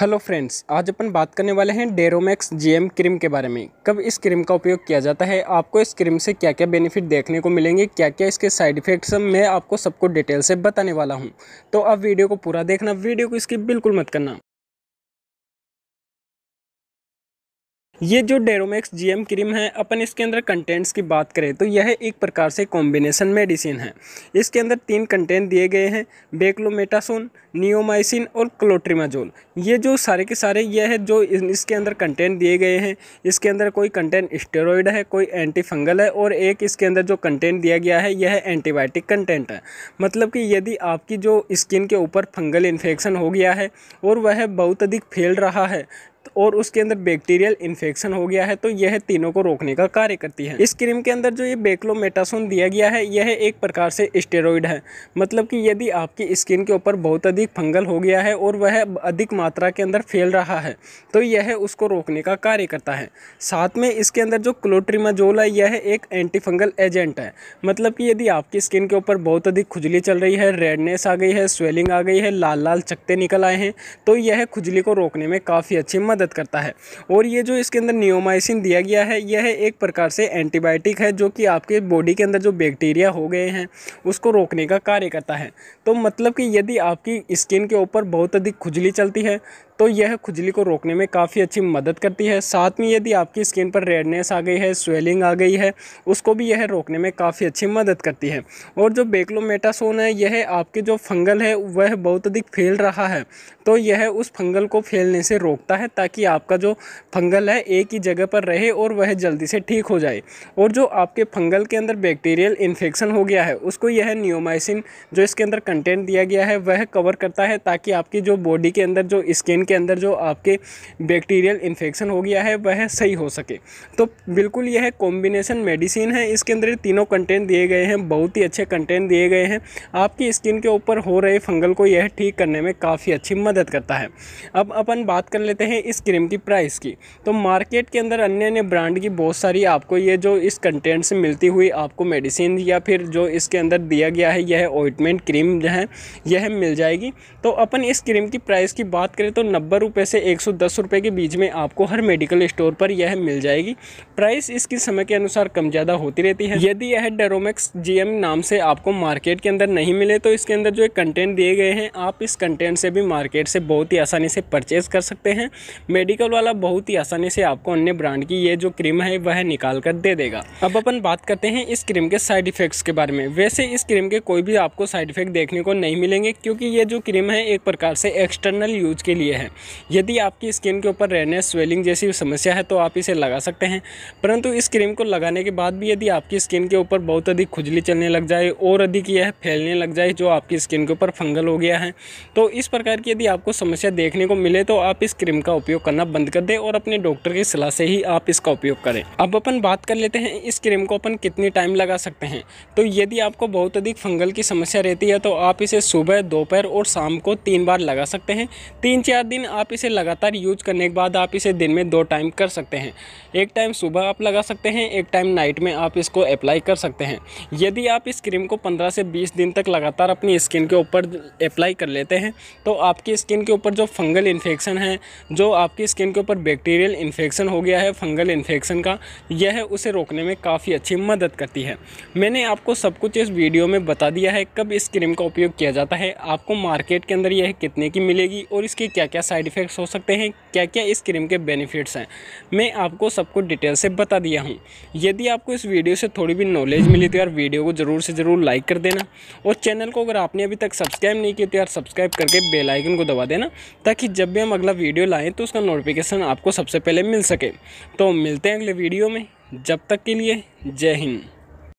hello friends आज अपन बात करने वाले हैं डेरोमैक्स जीएम क्रीम के बारे में कब इस क्रीम का उपयोग किया जाता है आपको इस क्रीम से क्या क्या बेनिफिट देखने को मिलेंगे क्या क्या इसके साइड इफेक्ट्स मैं आपको सबको डिटेल से बताने वाला हूं तो आप वीडियो को पूरा देखना वीडियो को इसकी बिल्कुल मत करना ये जो डेरोमैक्स जीएम क्रीम है अपन इसके अंदर कंटेंट्स की बात करें तो यह एक प्रकार से कॉम्बिनेशन मेडिसिन है इसके अंदर तीन कंटेंट दिए गए हैं बेक्लोमेटासोन नियोमाइसिन और क्लोट्रीमाजोल ये जो सारे के सारे ये है जो इसके अंदर कंटेंट दिए गए हैं इसके अंदर कोई कंटेंट स्टेरॉयड है कोई एंटी फंगल है और एक इसके अंदर जो कंटेंट दिया गया है यह एंटीबायोटिक कंटेंट है मतलब कि यदि आपकी जो स्किन के ऊपर फंगल इन्फेक्शन हो गया है और वह बहुत अधिक फैल रहा है और उसके अंदर बैक्टीरियल इन्फेक्शन हो गया है तो यह तीनों को रोकने का कार्य करती है इस क्रीम के अंदर जो ये बेक्लोमेटासोन दिया गया है यह एक प्रकार से स्टेरॉइड है मतलब कि यदि आपकी स्किन के ऊपर बहुत अधिक फंगल हो गया है और वह अधिक मात्रा के अंदर फैल रहा है तो यह उसको रोकने का कार्य करता है साथ में इसके अंदर जो क्लोट्रीमाजोल है यह एक एंटीफंगल एजेंट है मतलब कि यदि आपकी स्किन के ऊपर बहुत अधिक खुजली चल रही है रेडनेस आ गई है स्वेलिंग आ गई है लाल लाल चकते निकल आए हैं तो यह खुजली को रोकने में काफ़ी अच्छी मदद करता है और ये जो इसके अंदर नियोमाइसिन दिया गया है यह एक प्रकार से एंटीबायोटिक है जो कि आपके बॉडी के अंदर जो बैक्टीरिया हो गए हैं उसको रोकने का कार्य करता है तो मतलब कि यदि आपकी स्किन के ऊपर बहुत अधिक खुजली चलती है तो यह खुजली को रोकने में काफ़ी अच्छी मदद करती है साथ में यदि आपकी स्किन पर रेडनेस आ गई है स्वेलिंग आ गई है उसको भी यह रोकने में काफ़ी अच्छी मदद करती है और जो बेक्लोमेटासोन है यह आपके जो फंगल है वह बहुत अधिक फैल रहा है तो यह उस फंगल को फैलने से रोकता है ताकि आपका जो फंगल है एक ही जगह पर रहे और वह जल्दी से ठीक हो जाए और जो आपके फंगल के अंदर बैक्टीरियल इन्फेक्शन हो गया है उसको यह न्योमाइसिन जो इसके अंदर कंटेंट दिया गया है वह कवर करता है ताकि आपकी जो बॉडी के अंदर जो स्किन उनके अंदर जो आपके बैक्टीरियल इन्फेक्शन हो गया है वह सही हो सके तो बिल्कुल यह कॉम्बिनेशन मेडिसिन है इसके अंदर तीनों कंटेंट दिए गए हैं बहुत ही अच्छे कंटेंट दिए गए हैं आपकी स्किन के ऊपर हो रहे फंगल को यह ठीक करने में काफ़ी अच्छी मदद करता है अब अपन बात कर लेते हैं इस क्रीम की प्राइस की तो मार्केट के अंदर अन्य अन्य ब्रांड की बहुत सारी आपको ये जो इस कंटेंट से मिलती हुई आपको मेडिसिन या फिर जो इसके अंदर दिया गया है यह ऑइटमेंट क्रीम जो है यह मिल जाएगी तो अपन इस क्रीम की प्राइस की बात करें तो नब्बे रुपये से एक सौ दस रुपये के बीच में आपको हर मेडिकल स्टोर पर यह मिल जाएगी प्राइस इसकी समय के अनुसार कम ज़्यादा होती रहती है यदि यह डेरोमेक्स एम नाम से आपको मार्केट के अंदर नहीं मिले तो इसके अंदर जो कंटेंट दिए गए हैं आप इस कंटेंट से भी मार्केट से बहुत ही आसानी से परचेज़ कर सकते हैं मेडिकल वाला बहुत ही आसानी से आपको अन्य ब्रांड की ये जो क्रीम है वह निकाल कर दे देगा अब अपन बात करते हैं इस क्रीम के साइड इफ़ेक्ट्स के बारे में वैसे इस क्रीम के कोई भी आपको साइड इफ़ेक्ट देखने को नहीं मिलेंगे क्योंकि ये जो क्रीम है एक प्रकार से एक्सटर्नल यूज के लिए है हैं यदि आपकी स्किन के ऊपर रेडनेस स्वेलिंग जैसी समस्या है तो आप इसे लगा सकते हैं परंतु इस क्रीम को लगाने के बाद भी यदि आपकी स्किन के ऊपर बहुत अधिक खुजली चलने लग जाए और अधिक यह फैलने लग जाए जो आपकी स्किन के ऊपर फंगल हो गया है तो इस प्रकार की यदि आपको समस्या देखने को मिले तो आप इस क्रीम का उपयोग करना बंद कर दें और अपने डॉक्टर की सलाह से ही आप इसका उपयोग करें अब अपन बात कर लेते हैं इस क्रीम को अपन कितनी टाइम लगा सकते हैं तो यदि आपको बहुत अधिक फंगल की समस्या रहती है तो आप इसे सुबह दोपहर और शाम को तीन बार लगा सकते हैं तीन चार दिन लेकिन आप इसे लगातार यूज करने के बाद आप इसे दिन में दो टाइम कर सकते हैं एक टाइम सुबह आप लगा सकते हैं एक टाइम नाइट में आप इसको अप्लाई कर सकते हैं यदि आप इस क्रीम को पंद्रह से बीस दिन तक लगातार अपनी स्किन के ऊपर अप्लाई कर लेते हैं तो आपकी स्किन के ऊपर जो फंगल इन्फेक्शन है जो आपकी स्किन के ऊपर बैक्टीरियल इन्फेक्शन हो गया है फंगल इन्फेक्शन का यह उसे रोकने में काफ़ी अच्छी मदद करती है मैंने आपको सब कुछ इस वीडियो में बता दिया है कब इस क्रीम का उपयोग किया जाता है आपको मार्केट के अंदर यह कितने की मिलेगी और इसके क्या क्या क्या साइड इफ़ेक्ट्स हो सकते हैं क्या क्या इस क्रीम के बेनिफिट्स हैं मैं आपको सबको डिटेल से बता दिया हूँ यदि आपको इस वीडियो से थोड़ी भी नॉलेज मिली तो यार वीडियो को ज़रूर से ज़रूर लाइक कर देना और चैनल को अगर आपने अभी तक सब्सक्राइब नहीं किया तो यार सब्सक्राइब करके बेलाइकन को दबा देना ताकि जब भी हम अगला वीडियो लाएँ तो उसका नोटिफिकेशन आपको सबसे पहले मिल सके तो मिलते हैं अगले वीडियो में जब तक के लिए जय हिंद